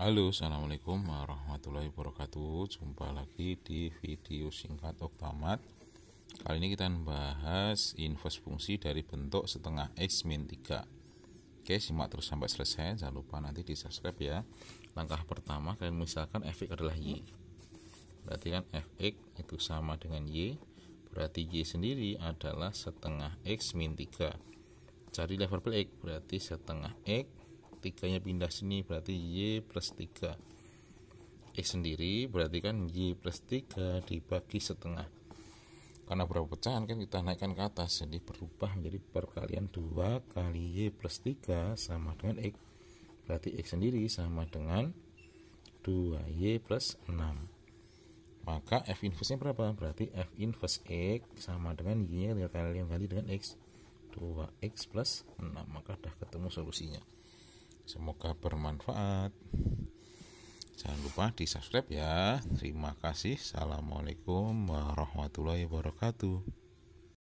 Halo, Assalamualaikum warahmatullahi wabarakatuh Jumpa lagi di video singkat Oktamat Kali ini kita membahas invers fungsi dari bentuk setengah X min 3 Oke, simak terus sampai selesai Jangan lupa nanti di subscribe ya Langkah pertama, kalian misalkan fx adalah Y Berarti kan fx itu sama dengan Y Berarti Y sendiri adalah setengah X min 3 Cari level X, berarti setengah X tiganya pindah sini berarti Y plus 3 X sendiri berarti kan Y plus 3 dibagi setengah karena berapa pecahan kan kita naikkan ke atas jadi berubah menjadi perkalian 2 kali Y plus 3 sama dengan X berarti X sendiri sama dengan 2Y plus 6 maka F nya berapa? Berarti F inverse X sama dengan Y nya kalian ganti dengan X 2X plus 6 maka sudah ketemu solusinya Semoga bermanfaat. Jangan lupa di subscribe ya. Terima kasih. Assalamualaikum warahmatullahi wabarakatuh.